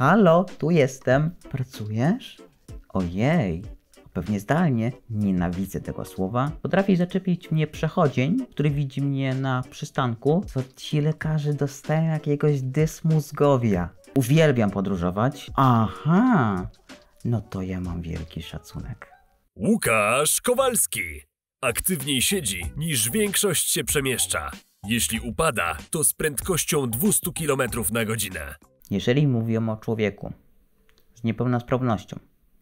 Halo, tu jestem. Pracujesz? Ojej, pewnie zdalnie, nienawidzę tego słowa, potrafi zaczepić mnie przechodzień, który widzi mnie na przystanku, co ci lekarze dostają jakiegoś dysmuzgowia. Uwielbiam podróżować. Aha, no to ja mam wielki szacunek. Łukasz Kowalski. Aktywniej siedzi niż większość się przemieszcza. Jeśli upada, to z prędkością 200 km na godzinę. Jeżeli mówimy o człowieku z niepełnosprawnością,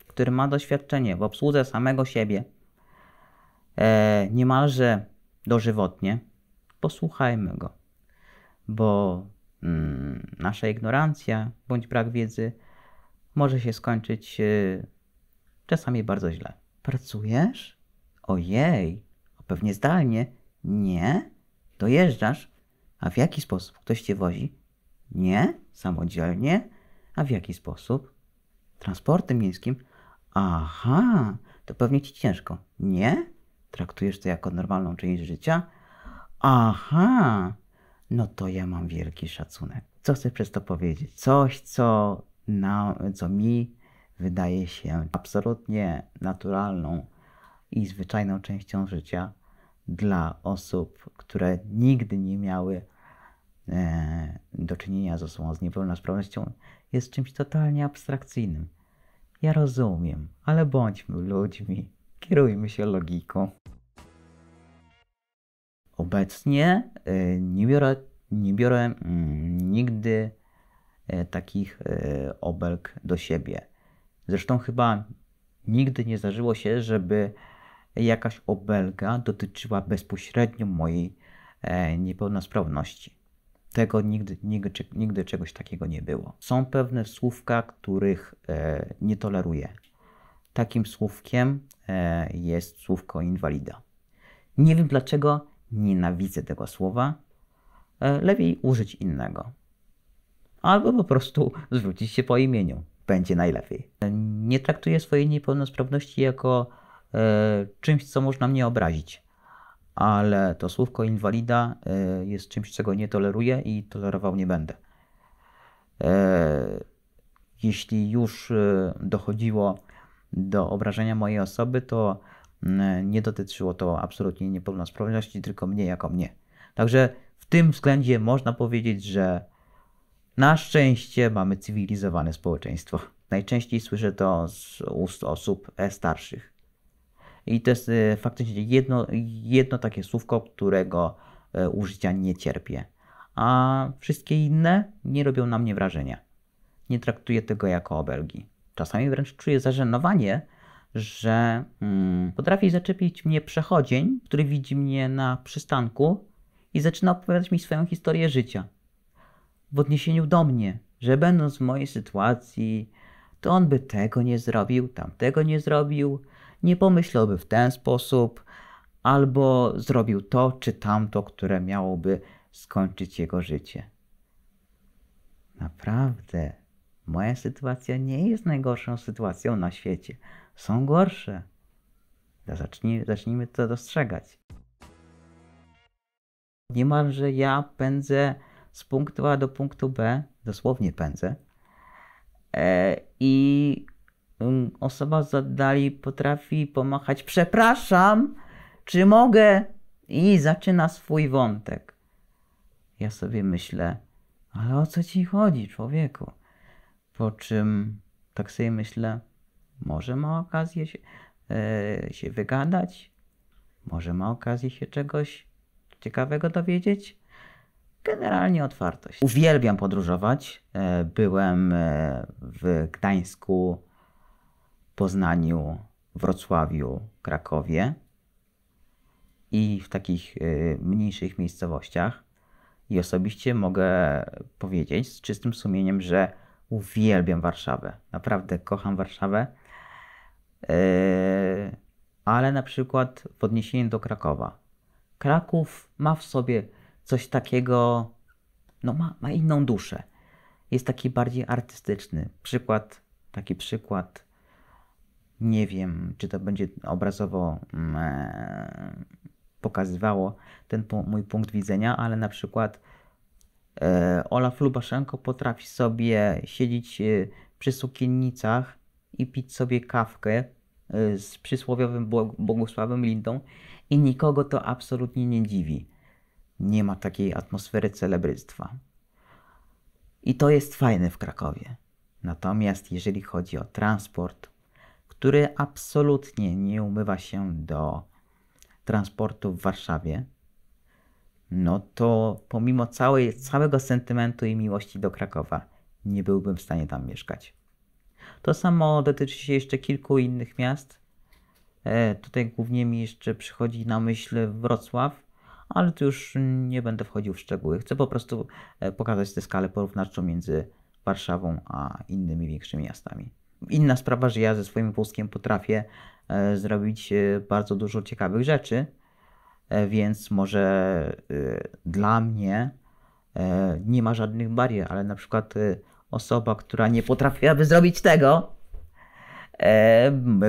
który ma doświadczenie w obsłudze samego siebie e, niemalże dożywotnie, posłuchajmy go, bo mm, nasza ignorancja bądź brak wiedzy może się skończyć e, czasami bardzo źle. Pracujesz? Ojej, pewnie zdalnie. Nie? Dojeżdżasz? A w jaki sposób? Ktoś cię wozi? Nie? Samodzielnie? A w jaki sposób? Transportem miejskim? Aha, to pewnie ci ciężko. Nie? Traktujesz to jako normalną część życia? Aha, no to ja mam wielki szacunek. Co chcę przez to powiedzieć? Coś, co, na, co mi wydaje się absolutnie naturalną i zwyczajną częścią życia dla osób, które nigdy nie miały E, do czynienia z osobą z niepełnosprawnością jest czymś totalnie abstrakcyjnym. Ja rozumiem, ale bądźmy ludźmi, kierujmy się logiką. Obecnie e, nie biorę, nie biorę mm, nigdy e, takich obelg do siebie. Zresztą chyba nigdy nie zdarzyło się, żeby jakaś obelga dotyczyła bezpośrednio mojej niepełnosprawności. Tego nigdy, nigdy, nigdy czegoś takiego nie było. Są pewne słówka, których e, nie toleruję. Takim słówkiem e, jest słówko inwalida. Nie wiem dlaczego nienawidzę tego słowa. E, lepiej użyć innego. Albo po prostu zwrócić się po imieniu. Będzie najlepiej. Nie traktuję swojej niepełnosprawności jako e, czymś, co można mnie obrazić ale to słówko inwalida y, jest czymś, czego nie toleruję i tolerował nie będę. Y, jeśli już y, dochodziło do obrażenia mojej osoby, to nie dotyczyło to absolutnie niepełnosprawności, tylko mnie jako mnie. Także w tym względzie można powiedzieć, że na szczęście mamy cywilizowane społeczeństwo. Najczęściej słyszę to z ust osób e, starszych. I to jest e, faktycznie jedno, jedno takie słówko, którego e, użycia nie cierpię. A wszystkie inne nie robią na mnie wrażenia. Nie traktuję tego jako obelgi. Czasami wręcz czuję zażenowanie, że hmm, potrafi zaczepić mnie przechodzień, który widzi mnie na przystanku i zaczyna opowiadać mi swoją historię życia. W odniesieniu do mnie, że będąc w mojej sytuacji, to on by tego nie zrobił, tamtego nie zrobił, nie pomyślałby w ten sposób, albo zrobił to czy tamto, które miałoby skończyć jego życie. Naprawdę, moja sytuacja nie jest najgorszą sytuacją na świecie. Są gorsze. Zacznij, zacznijmy to dostrzegać. Niemalże ja pędzę z punktu A do punktu B, dosłownie pędzę, e, i osoba z oddali potrafi pomachać przepraszam, czy mogę? I zaczyna swój wątek. Ja sobie myślę, ale o co ci chodzi, człowieku? Po czym tak sobie myślę, może ma okazję się, yy, się wygadać, może ma okazję się czegoś ciekawego dowiedzieć. Generalnie otwartość. Uwielbiam podróżować. E, byłem e, w Gdańsku Poznaniu, Wrocławiu, Krakowie i w takich y, mniejszych miejscowościach. I osobiście mogę powiedzieć z czystym sumieniem, że uwielbiam Warszawę. Naprawdę kocham Warszawę. Y, ale na przykład w odniesieniu do Krakowa. Kraków ma w sobie coś takiego, no ma, ma inną duszę. Jest taki bardziej artystyczny. Przykład, taki przykład nie wiem, czy to będzie obrazowo mm, e, pokazywało ten mój punkt widzenia, ale na przykład e, Olaf Lubaszenko potrafi sobie siedzieć e, przy sukiennicach i pić sobie kawkę e, z przysłowiowym Bogusławem Lindą i nikogo to absolutnie nie dziwi. Nie ma takiej atmosfery celebrystwa. I to jest fajne w Krakowie. Natomiast jeżeli chodzi o transport, który absolutnie nie umywa się do transportu w Warszawie, no to pomimo całej, całego sentymentu i miłości do Krakowa, nie byłbym w stanie tam mieszkać. To samo dotyczy się jeszcze kilku innych miast. E, tutaj głównie mi jeszcze przychodzi na myśl Wrocław, ale tu już nie będę wchodził w szczegóły. Chcę po prostu e, pokazać tę skalę porównawczą między Warszawą a innymi większymi miastami. Inna sprawa, że ja ze swoim wózkiem potrafię e, zrobić e, bardzo dużo ciekawych rzeczy, e, więc może dla mnie nie ma żadnych barier, ale na przykład osoba, która nie potrafiłaby zrobić tego,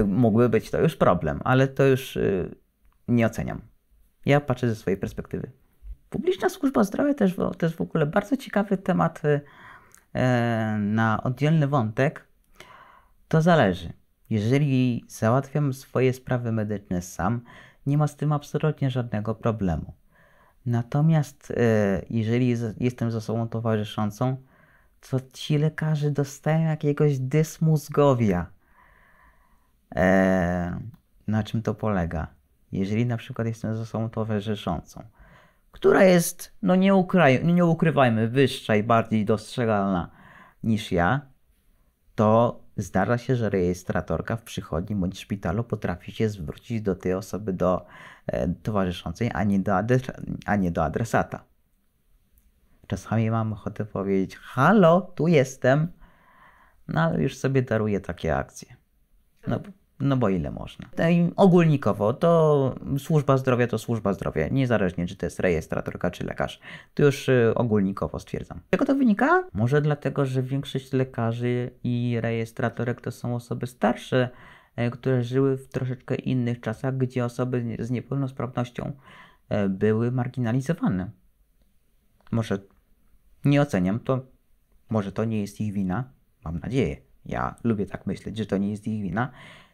mógłby być to już problem, ale to już nie oceniam. Ja patrzę ze swojej perspektywy. Publiczna służba zdrowia też, też w ogóle bardzo ciekawy temat na oddzielny wątek, to zależy. Jeżeli załatwiam swoje sprawy medyczne sam, nie ma z tym absolutnie żadnego problemu. Natomiast e, jeżeli jestem ze sobą towarzyszącą, to ci lekarze dostają jakiegoś dysmózgowia. E, na czym to polega? Jeżeli na przykład jestem ze sobą towarzyszącą, która jest, no nie, ukry, no nie ukrywajmy, wyższa i bardziej dostrzegalna niż ja, to Zdarza się, że rejestratorka w przychodni bądź szpitalu potrafi się zwrócić do tej osoby do e, towarzyszącej, a nie do, a nie do adresata. Czasami mam ochotę powiedzieć: Halo, tu jestem, no ale już sobie daruję takie akcje. No, no bo ile można. No I ogólnikowo to służba zdrowia to służba zdrowia, niezależnie czy to jest rejestratorka czy lekarz. To już y, ogólnikowo stwierdzam. Jak to wynika? Może dlatego, że większość lekarzy i rejestratorek to są osoby starsze, e, które żyły w troszeczkę innych czasach, gdzie osoby z niepełnosprawnością e, były marginalizowane. Może nie oceniam, to może to nie jest ich wina. Mam nadzieję. Ja lubię tak myśleć, że to nie jest ich wina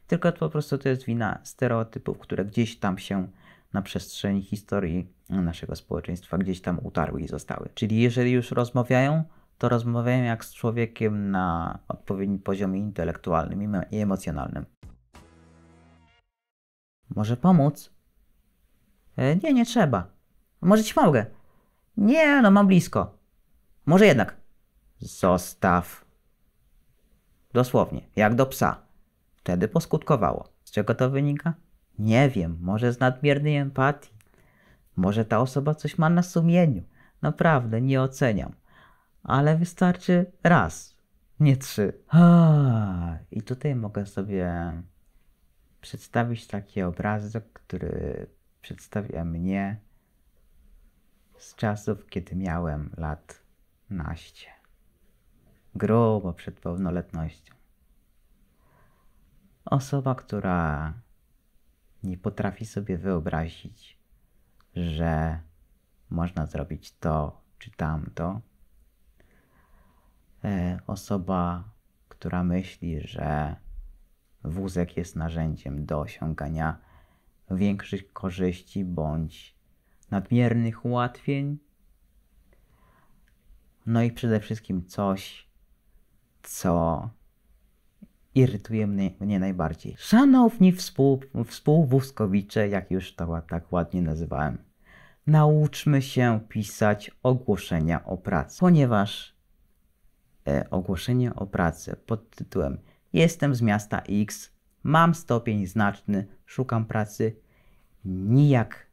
tylko to po prostu to jest wina stereotypów, które gdzieś tam się na przestrzeni historii naszego społeczeństwa gdzieś tam utarły i zostały. Czyli jeżeli już rozmawiają, to rozmawiają jak z człowiekiem na odpowiednim poziomie intelektualnym i emocjonalnym. Może pomóc? E, nie, nie trzeba. Może ci mogę? Nie, no mam blisko. Może jednak. Zostaw. Dosłownie, jak do psa wtedy poskutkowało. Z czego to wynika? Nie wiem, może z nadmiernej empatii. Może ta osoba coś ma na sumieniu. Naprawdę, nie oceniam. Ale wystarczy raz, nie trzy. I tutaj mogę sobie przedstawić taki obrazek, który przedstawia mnie z czasów, kiedy miałem lat naście. Grubo przed pełnoletnością. Osoba, która nie potrafi sobie wyobrazić, że można zrobić to czy tamto. E, osoba, która myśli, że wózek jest narzędziem do osiągania większych korzyści bądź nadmiernych ułatwień. No i przede wszystkim coś, co irytuje mnie, mnie najbardziej. Szanowni współ, współwózkowicze, jak już to tak ładnie nazywałem, nauczmy się pisać ogłoszenia o pracy, ponieważ e, ogłoszenie o pracy pod tytułem Jestem z miasta X, mam stopień znaczny, szukam pracy, nijak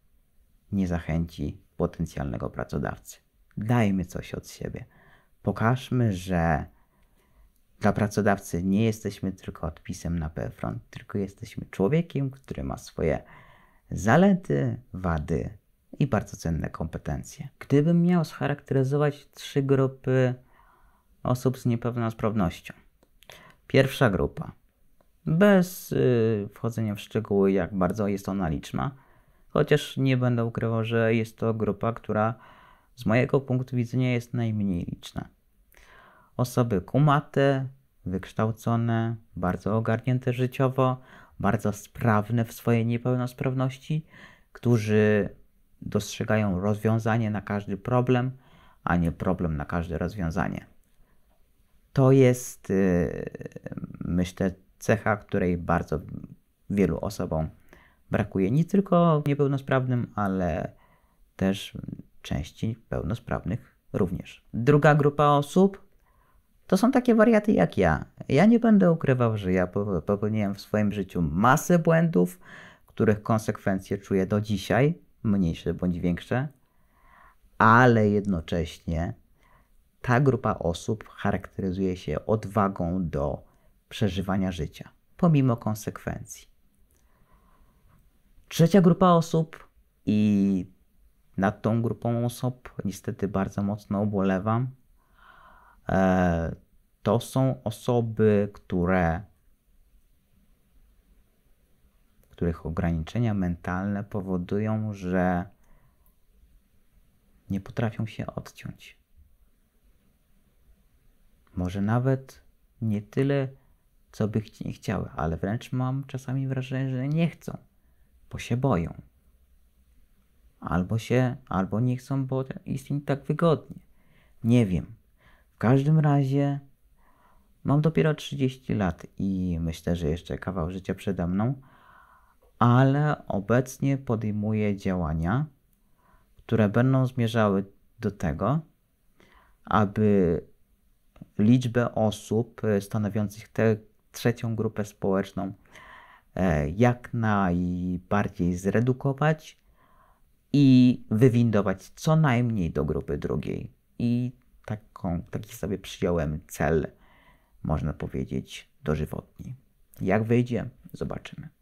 nie zachęci potencjalnego pracodawcy. Dajmy coś od siebie. Pokażmy, że dla pracodawcy nie jesteśmy tylko odpisem na perfront, tylko jesteśmy człowiekiem, który ma swoje zalety, wady i bardzo cenne kompetencje. Gdybym miał scharakteryzować trzy grupy osób z niepełnosprawnością. Pierwsza grupa. Bez y, wchodzenia w szczegóły, jak bardzo jest ona liczna, chociaż nie będę ukrywał, że jest to grupa, która z mojego punktu widzenia jest najmniej liczna. Osoby kumate, wykształcone, bardzo ogarnięte życiowo, bardzo sprawne w swojej niepełnosprawności, którzy dostrzegają rozwiązanie na każdy problem, a nie problem na każde rozwiązanie. To jest, y, myślę, cecha, której bardzo wielu osobom brakuje. Nie tylko niepełnosprawnym, ale też części pełnosprawnych również. Druga grupa osób to są takie wariaty jak ja. Ja nie będę ukrywał, że ja popełniłem w swoim życiu masę błędów, których konsekwencje czuję do dzisiaj, mniejsze bądź większe, ale jednocześnie ta grupa osób charakteryzuje się odwagą do przeżywania życia, pomimo konsekwencji. Trzecia grupa osób, i nad tą grupą osób niestety bardzo mocno ubolewam, E, to są osoby, które których ograniczenia mentalne powodują, że nie potrafią się odciąć. Może nawet nie tyle, co by nie chciały, ale wręcz mam czasami wrażenie, że nie chcą, bo się boją. Albo się, albo nie chcą, bo jest im tak wygodnie. Nie wiem. W każdym razie mam dopiero 30 lat i myślę, że jeszcze kawał życia przede mną, ale obecnie podejmuję działania, które będą zmierzały do tego, aby liczbę osób stanowiących tę trzecią grupę społeczną e, jak najbardziej zredukować i wywindować co najmniej do grupy drugiej. I taką, taki sobie przyjąłem cel, można powiedzieć, dożywotni. Jak wyjdzie, zobaczymy.